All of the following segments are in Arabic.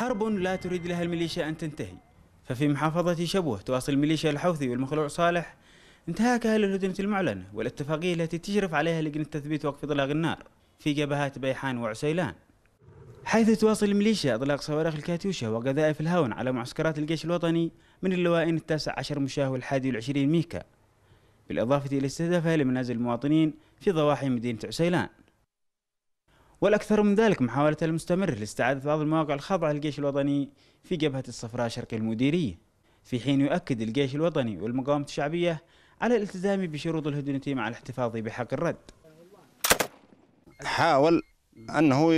حرب لا تريد لها الميليشيا أن تنتهي ففي محافظة شبوه تواصل الميليشيا الحوثي والمخلوع صالح انتهاكها للهدنة المعلنة والاتفاقية التي تشرف عليها لجنة تثبيت وقف إطلاق النار في جبهات بيحان وعسيلان حيث تواصل الميليشيا إطلاق صواريخ الكاتيوشا وقذائف الهاون على معسكرات الجيش الوطني من اللوائن التاسع عشر مشاه والحادي والعشرين ميكا بالإضافة إلى استهدافها لمنازل المواطنين في ضواحي مدينة عسيلان والأكثر من ذلك محاولته المستمرة لاستعادة بعض المواقع الخاضعة للجيش الوطني في جبهة الصفراء شرق المديرية في حين يؤكد الجيش الوطني والمقاومة الشعبية على الالتزام بشروط الهدنة مع الاحتفاظ بحق الرد حاول أنه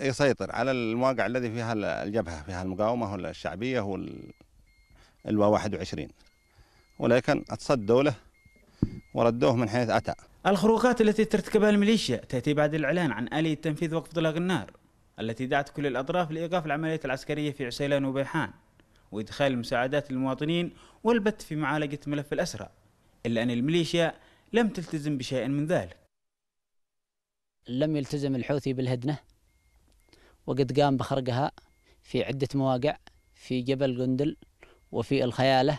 يسيطر على المواقع الذي فيها الجبهة فيها المقاومة والشعبية والوا 21 ولكن اتصدوا له وردوه من حيث أتى الخروقات التي ترتكبها الميليشيا تأتي بعد الإعلان عن آلية تنفيذ وقف إطلاق النار التي دعت كل الأطراف لإيقاف العمليات العسكرية في عسيلان وبيحان وإدخال المساعدات للمواطنين والبت في معالجة ملف الأسرى إلا أن الميليشيا لم تلتزم بشيء من ذلك لم يلتزم الحوثي بالهدنة وقد قام بخرقها في عدة مواقع في جبل قندل وفي الخيالة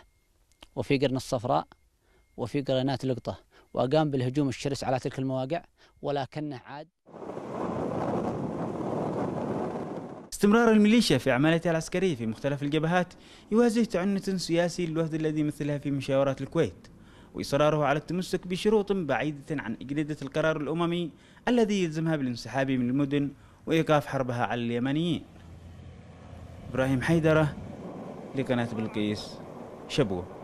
وفي قرن الصفراء وفي قرنات لقطة وقام بالهجوم الشرس على تلك المواقع ولكنه عاد استمرار الميليشيا في أعمالها العسكرية في مختلف الجبهات يواجه تعنت سياسي للوفد الذي مثلها في مشاورات الكويت وإصراره على التمسك بشروط بعيدة عن اجنده القرار الأممي الذي يلزمها بالانسحاب من المدن وإيقاف حربها على اليمنيين إبراهيم حيدرة لقناة بلقيس شبوه